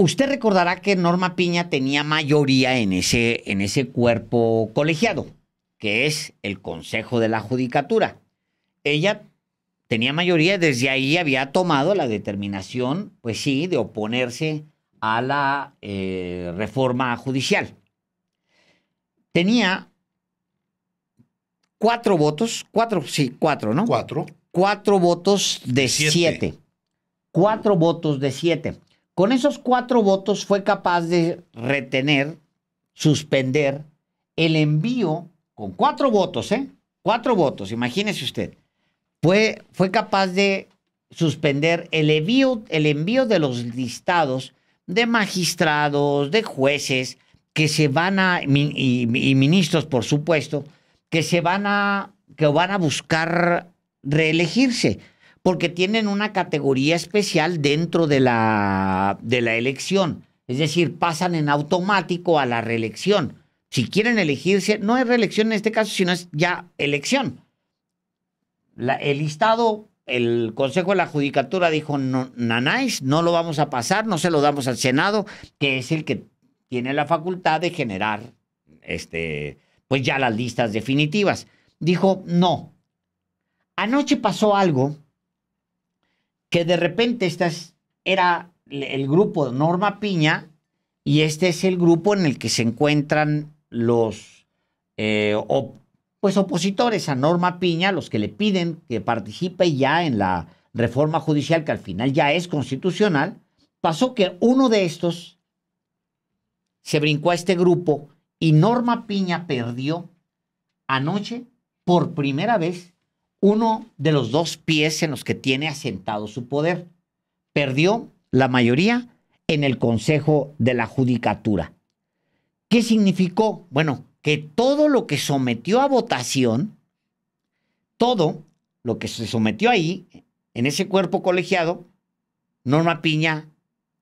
Usted recordará que Norma Piña tenía mayoría en ese, en ese cuerpo colegiado, que es el Consejo de la Judicatura. Ella tenía mayoría, desde ahí había tomado la determinación, pues sí, de oponerse a la eh, reforma judicial. Tenía cuatro votos, cuatro, sí, cuatro, ¿no? Cuatro. Cuatro votos de siete. Cuatro votos de siete. Con esos cuatro votos fue capaz de retener, suspender el envío, con cuatro votos, ¿eh? Cuatro votos, imagínese usted. Fue, fue capaz de suspender el envío, el envío de los listados de magistrados, de jueces, que se van a, y, y, ministros, por supuesto, que se van a, que van a buscar reelegirse porque tienen una categoría especial dentro de la, de la elección. Es decir, pasan en automático a la reelección. Si quieren elegirse, no es reelección en este caso, sino es ya elección. el listado, el Consejo de la Judicatura dijo, no, nanáis, no lo vamos a pasar, no se lo damos al Senado, que es el que tiene la facultad de generar, este, pues ya las listas definitivas. Dijo, no. Anoche pasó algo que de repente esta era el grupo de Norma Piña y este es el grupo en el que se encuentran los eh, pues opositores a Norma Piña, los que le piden que participe ya en la reforma judicial que al final ya es constitucional, pasó que uno de estos se brincó a este grupo y Norma Piña perdió anoche por primera vez uno de los dos pies en los que tiene asentado su poder. Perdió la mayoría en el Consejo de la Judicatura. ¿Qué significó? Bueno, que todo lo que sometió a votación, todo lo que se sometió ahí, en ese cuerpo colegiado, Norma Piña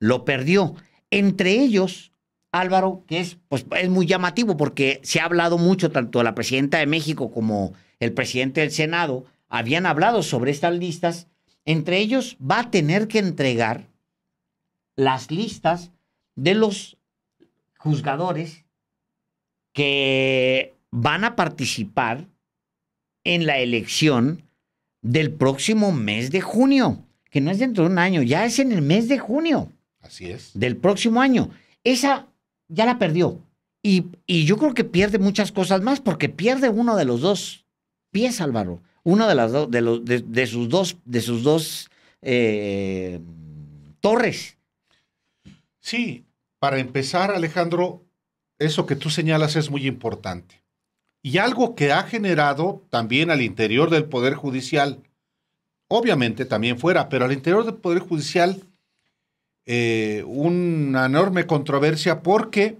lo perdió. Entre ellos, Álvaro, que es, pues, es muy llamativo porque se ha hablado mucho tanto de la presidenta de México como el presidente del Senado, habían hablado sobre estas listas, entre ellos va a tener que entregar las listas de los juzgadores que van a participar en la elección del próximo mes de junio, que no es dentro de un año, ya es en el mes de junio. Así es. Del próximo año. Esa ya la perdió. Y, y yo creo que pierde muchas cosas más porque pierde uno de los dos pies, Álvaro. Una de las de, de, sus dos, de sus dos eh, torres. Sí, para empezar, Alejandro, eso que tú señalas es muy importante. Y algo que ha generado también al interior del Poder Judicial, obviamente también fuera, pero al interior del Poder Judicial, eh, una enorme controversia porque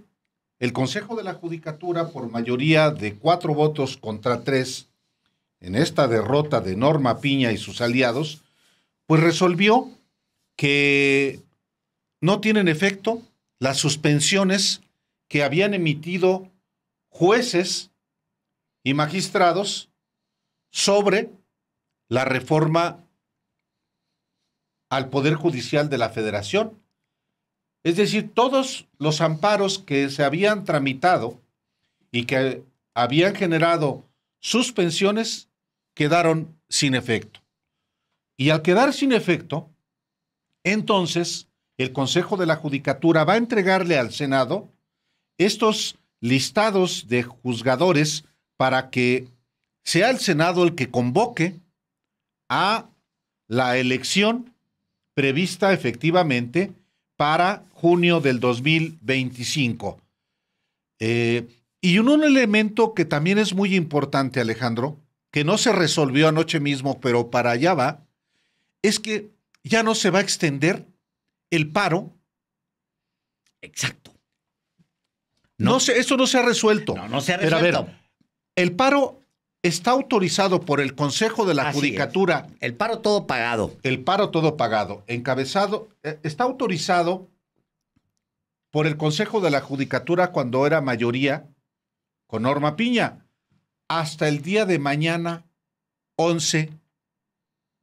el Consejo de la Judicatura, por mayoría de cuatro votos contra tres, en esta derrota de Norma Piña y sus aliados, pues resolvió que no tienen efecto las suspensiones que habían emitido jueces y magistrados sobre la reforma al Poder Judicial de la Federación. Es decir, todos los amparos que se habían tramitado y que habían generado suspensiones quedaron sin efecto. Y al quedar sin efecto, entonces el Consejo de la Judicatura va a entregarle al Senado estos listados de juzgadores para que sea el Senado el que convoque a la elección prevista efectivamente para junio del 2025. Eh, y un elemento que también es muy importante, Alejandro, que no se resolvió anoche mismo, pero para allá va, es que ya no se va a extender el paro. Exacto. No, se, eso no se ha resuelto. No, no se ha resuelto. el paro está autorizado por el Consejo de la Judicatura. El paro todo pagado. El paro todo pagado, encabezado, eh, está autorizado por el Consejo de la Judicatura cuando era mayoría con Norma Piña hasta el día de mañana, 11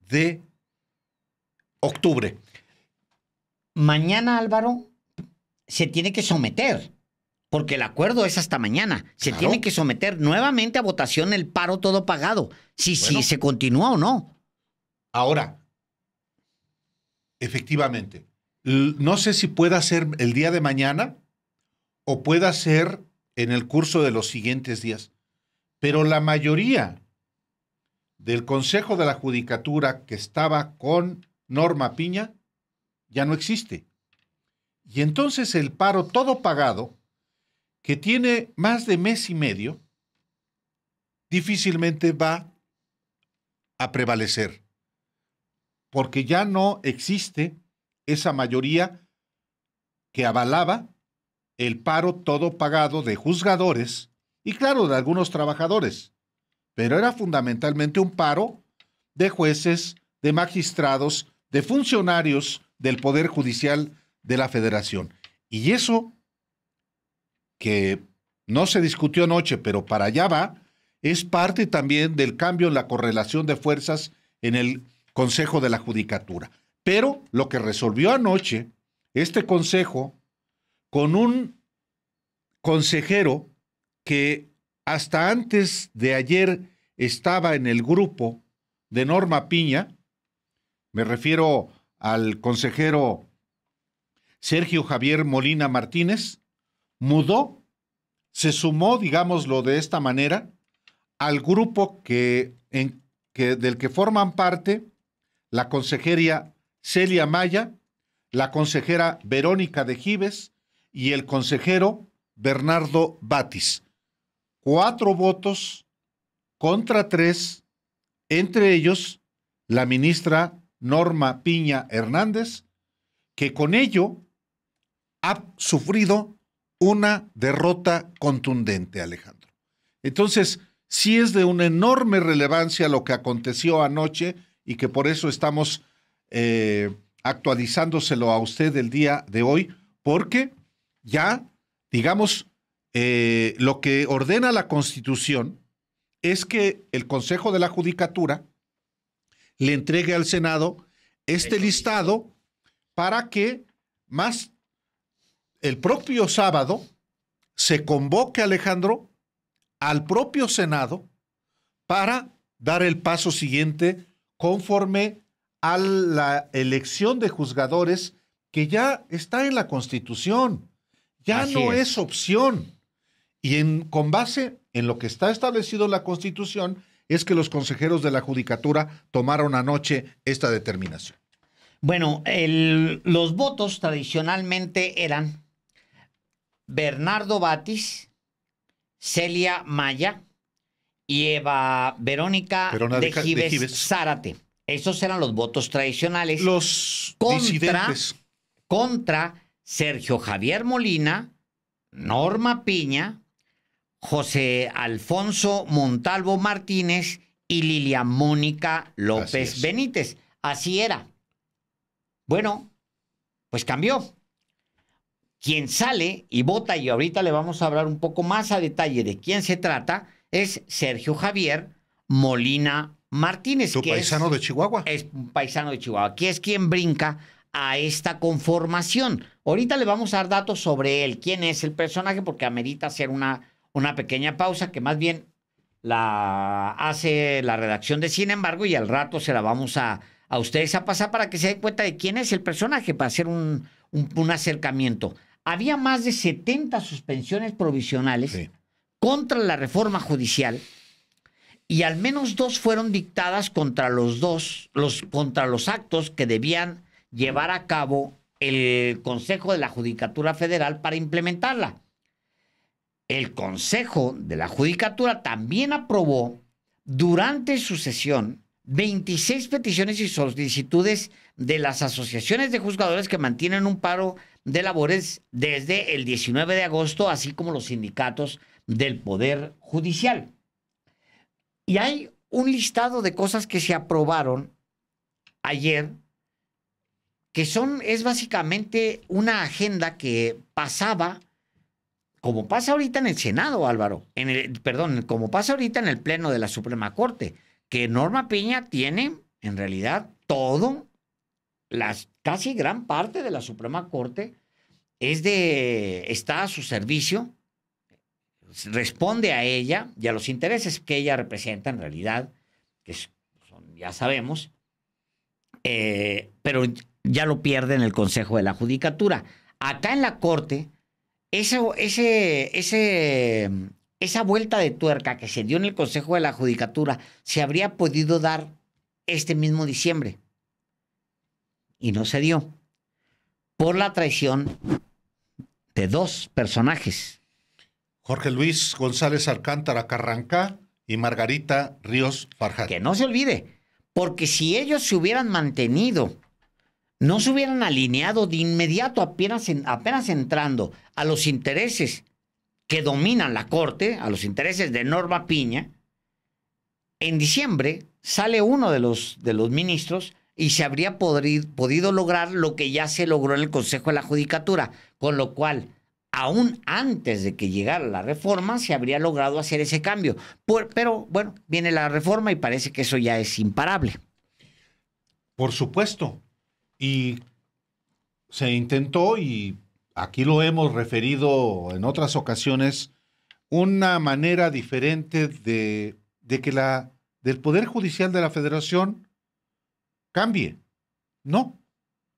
de octubre. Mañana, Álvaro, se tiene que someter, porque el acuerdo es hasta mañana. Se tiene que someter nuevamente a votación el paro todo pagado, si, si se continúa o no. Ahora, efectivamente, no sé si pueda ser el día de mañana o pueda ser en el curso de los siguientes días. Pero la mayoría del Consejo de la Judicatura que estaba con Norma Piña ya no existe. Y entonces el paro todo pagado, que tiene más de mes y medio, difícilmente va a prevalecer, porque ya no existe esa mayoría que avalaba el paro todo pagado de juzgadores y claro, de algunos trabajadores, pero era fundamentalmente un paro de jueces, de magistrados, de funcionarios del Poder Judicial de la Federación. Y eso, que no se discutió anoche, pero para allá va, es parte también del cambio en la correlación de fuerzas en el Consejo de la Judicatura. Pero lo que resolvió anoche este Consejo con un consejero que hasta antes de ayer estaba en el grupo de Norma Piña, me refiero al consejero Sergio Javier Molina Martínez, mudó, se sumó, digámoslo de esta manera, al grupo que, en, que, del que forman parte la consejería Celia Maya, la consejera Verónica de Gives y el consejero Bernardo Batis cuatro votos contra tres, entre ellos la ministra Norma Piña Hernández, que con ello ha sufrido una derrota contundente, Alejandro. Entonces, sí es de una enorme relevancia lo que aconteció anoche y que por eso estamos eh, actualizándoselo a usted el día de hoy, porque ya, digamos, eh, lo que ordena la Constitución es que el Consejo de la Judicatura le entregue al Senado este listado para que más el propio sábado se convoque Alejandro al propio Senado para dar el paso siguiente conforme a la elección de juzgadores que ya está en la Constitución. Ya no es opción. Y con base en lo que está establecido en la Constitución, es que los consejeros de la Judicatura tomaron anoche esta determinación. Bueno, los votos tradicionalmente eran Bernardo Batis, Celia Maya y Eva Verónica de Zárate. Esos eran los votos tradicionales. Los contra Sergio Javier Molina, Norma Piña, José Alfonso Montalvo Martínez y Lilia Mónica López Benítez. Así era. Bueno, pues cambió. Quien sale y vota, y ahorita le vamos a hablar un poco más a detalle de quién se trata, es Sergio Javier Molina Martínez. Tu paisano de Chihuahua. Es un paisano de Chihuahua, quién es quien brinca a esta conformación. Ahorita le vamos a dar datos sobre él, quién es el personaje, porque amerita ser una una pequeña pausa que más bien la hace la redacción de Sin embargo y al rato se la vamos a, a ustedes a pasar para que se den cuenta de quién es el personaje, para hacer un, un, acercamiento. Había más de 70 suspensiones provisionales contra la reforma judicial y al menos dos fueron dictadas contra los dos, los, contra los actos que debían llevar a cabo el Consejo de la Judicatura Federal para implementarla el Consejo de la Judicatura también aprobó durante su sesión 26 peticiones y solicitudes de las asociaciones de juzgadores que mantienen un paro de labores desde el 19 de agosto, así como los sindicatos del Poder Judicial. Y hay un listado de cosas que se aprobaron ayer, que son, es básicamente una agenda que pasaba como pasa ahorita en el Senado, Álvaro, en el, perdón, como pasa ahorita en el Pleno de la Suprema Corte, que Norma Piña tiene en realidad todo, las, casi gran parte de la Suprema Corte es de, está a su servicio, responde a ella y a los intereses que ella representa en realidad, que ya sabemos, eh, pero ya lo pierde en el Consejo de la Judicatura. Acá en la Corte, ese, esa vuelta de tuerca que se dio en el Consejo de la Judicatura se habría podido dar este mismo diciembre. Y no se dio. Por la traición de dos personajes. Jorge Luis González Alcántara Carranca y Margarita Ríos Farjat. Que no se olvide, porque si ellos se hubieran mantenido no se hubieran alineado de inmediato, apenas, entrando a los intereses que dominan la Corte, a los intereses de Norma Piña, en diciembre sale uno de los, de los ministros y se habría podido lograr lo que ya se logró en el Consejo de la Judicatura, con lo cual, aún antes de que llegara la reforma, se habría logrado hacer ese cambio. pero bueno, viene la reforma y parece que eso ya es imparable. Por supuesto, y se intentó, y aquí lo hemos referido en otras ocasiones, una manera diferente de, que la del Poder Judicial de la Federación cambie. No,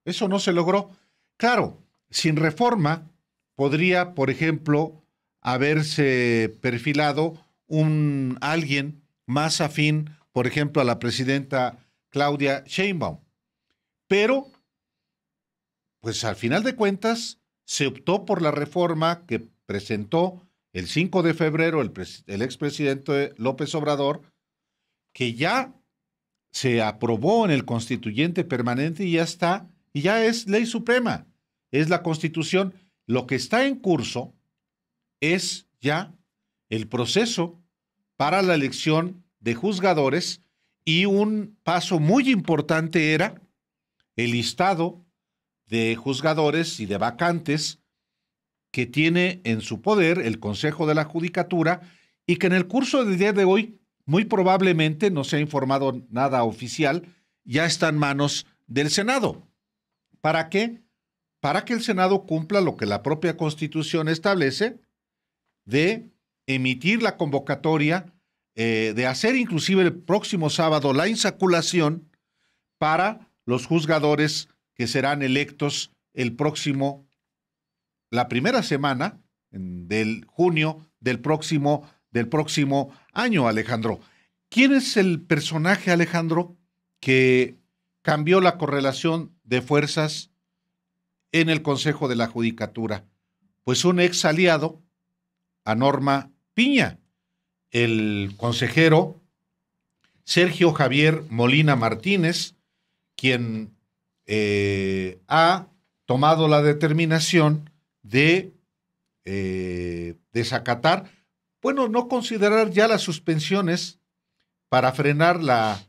eso no se logró. Claro, sin reforma podría, por ejemplo, haberse perfilado un alguien más afín, por ejemplo, a la presidenta Claudia Sheinbaum. Pero, pues al final de cuentas, se optó por la reforma que presentó el 5 de febrero el, expresidente López Obrador, que ya se aprobó en el constituyente permanente y ya está, y ya es ley suprema, es la constitución. Lo que está en curso es ya el proceso para la elección de juzgadores y un paso muy importante era el listado de juzgadores y de vacantes que tiene en su poder el Consejo de la Judicatura y que en el curso del día de hoy muy probablemente no se ha informado nada oficial, ya está en manos del Senado. ¿Para qué? Para que el Senado cumpla lo que la propia Constitución establece de emitir la convocatoria, eh, de hacer inclusive el próximo sábado la insaculación para los juzgadores que serán electos el próximo, la primera semana del junio del próximo, del próximo año, Alejandro. ¿Quién es el personaje, Alejandro, que cambió la correlación de fuerzas en el Consejo de la Judicatura? Pues un ex aliado a Norma Piña, el consejero Sergio Javier Molina Martínez, quien eh, ha tomado la determinación de eh, desacatar, bueno, no considerar ya las suspensiones para frenar la,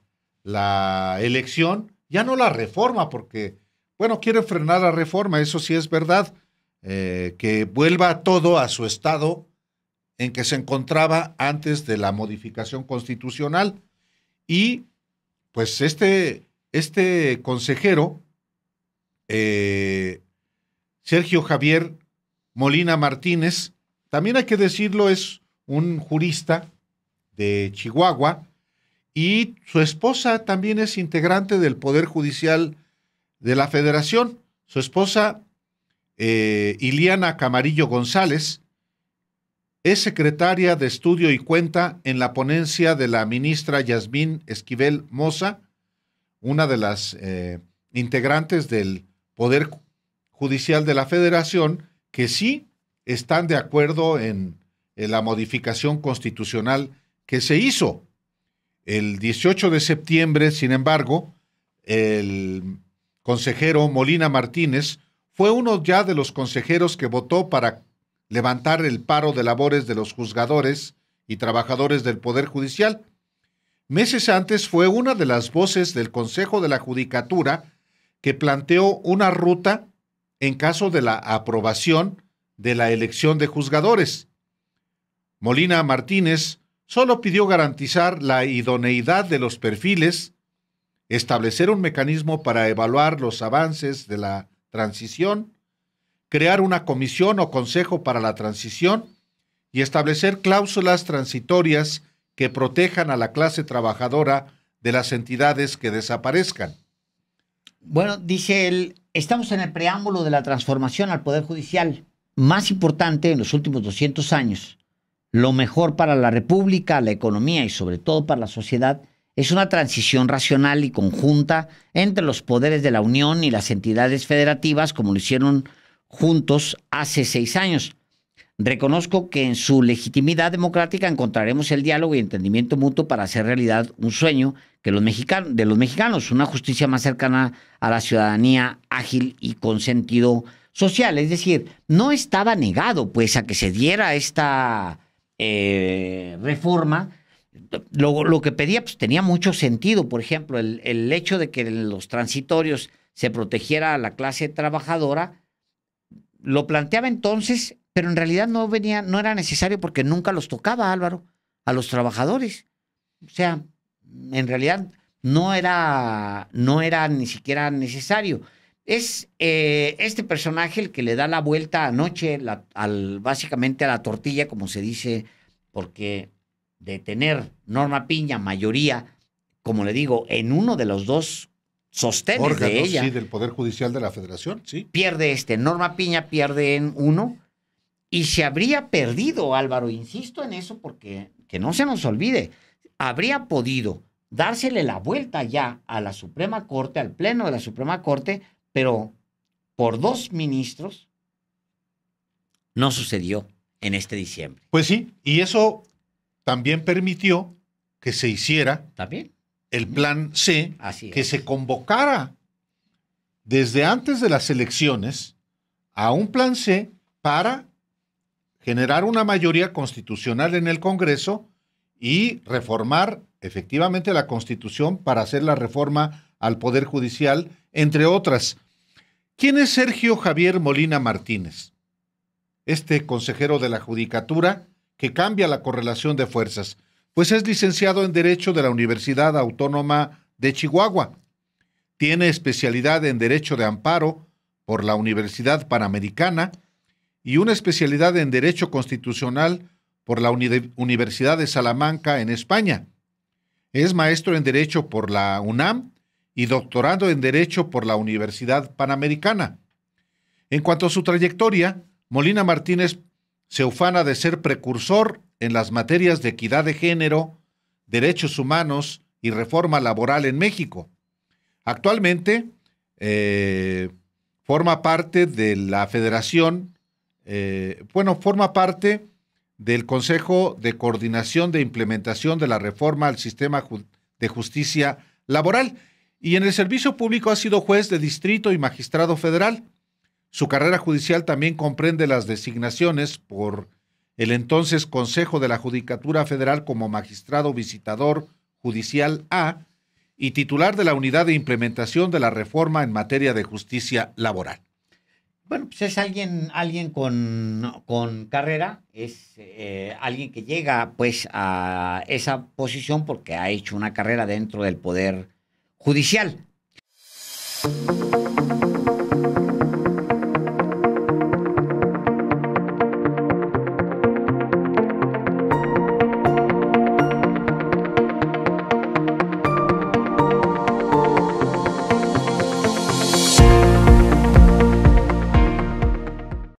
elección, ya no la reforma, porque, bueno, quiere frenar la reforma, eso sí es verdad, eh, que vuelva todo a su estado en que se encontraba antes de la modificación constitucional. Y pues este este consejero, eh, Sergio Javier Molina Martínez, también hay que decirlo, es un jurista de Chihuahua y su esposa también es integrante del Poder Judicial de la Federación. Su esposa, eh, Iliana Camarillo González, es secretaria de estudio y cuenta en la ponencia de la ministra Yasmín Esquivel Moza una de las eh, integrantes del Poder Judicial de la Federación, que sí están de acuerdo en la modificación constitucional que se hizo. El 18 de septiembre, sin embargo, el consejero Molina Martínez fue uno ya de los consejeros que votó para levantar el paro de labores de los juzgadores y trabajadores del Poder Judicial Meses antes fue una de las voces del Consejo de la Judicatura que planteó una ruta en caso de la aprobación de la elección de juzgadores. Molina Martínez solo pidió garantizar la idoneidad de los perfiles, establecer un mecanismo para evaluar los avances de la transición, crear una comisión o consejo para la transición y establecer cláusulas transitorias que protejan a la clase trabajadora de las entidades que desaparezcan. Bueno, dice él, estamos en el preámbulo de la transformación al Poder Judicial más importante en los últimos 200 años. Lo mejor para la República, la economía y sobre todo para la sociedad es una transición racional y conjunta entre los poderes de la Unión y las entidades federativas como lo hicieron juntos hace seis años. Reconozco que en su legitimidad democrática encontraremos el diálogo y entendimiento mutuo para hacer realidad un sueño que los mexicanos, de los mexicanos, una justicia más cercana a la ciudadanía, ágil y con sentido social. Es decir, no estaba negado pues a que se diera esta eh, reforma. Lo, que pedía pues, tenía mucho sentido. Por ejemplo, el, el hecho de que en los transitorios se protegiera a la clase trabajadora, lo planteaba entonces pero en realidad no venía, no era necesario porque nunca los tocaba, Álvaro, a los trabajadores. O sea, en realidad no era, no era ni siquiera necesario. Es eh, este personaje el que le da la vuelta anoche, al, básicamente a la tortilla, como se dice, porque de tener Norma Piña mayoría, como le digo, en uno de los dos sostenes ella. Sí, del Poder Judicial de la Federación, sí. Pierde este, Norma Piña pierde en uno y se habría perdido, Álvaro, insisto en eso porque que no se nos olvide, habría podido dársele la vuelta ya a la Suprema Corte, al Pleno de la Suprema Corte, pero por dos ministros no sucedió en este diciembre. Pues sí, y eso también permitió que se hiciera ¿También? el plan C, que se convocara desde antes de las elecciones a un plan C para generar una mayoría constitucional en el Congreso y reformar efectivamente la Constitución para hacer la reforma al Poder Judicial, entre otras. ¿Quién es Sergio Javier Molina Martínez? Este consejero de la Judicatura que cambia la correlación de fuerzas, pues es licenciado en Derecho de la Universidad Autónoma de Chihuahua. Tiene especialidad en Derecho de Amparo por la Universidad Panamericana, y una especialidad en Derecho Constitucional por la Universidad de Salamanca, en España. Es maestro en Derecho por la UNAM y doctorado en Derecho por la Universidad Panamericana. En cuanto a su trayectoria, Molina Martínez se ufana de ser precursor en las materias de equidad de género, derechos humanos y reforma laboral en México. Actualmente eh, forma parte de la Federación eh, bueno, forma parte del Consejo de Coordinación de Implementación de la Reforma al Sistema de Justicia Laboral y en el servicio público ha sido juez de distrito y magistrado federal. Su carrera judicial también comprende las designaciones por el entonces Consejo de la Judicatura Federal como magistrado visitador judicial A y titular de la Unidad de Implementación de la Reforma en materia de justicia laboral. Bueno, pues es alguien, alguien con, carrera, es eh, alguien que llega pues a esa posición porque ha hecho una carrera dentro del Poder Judicial.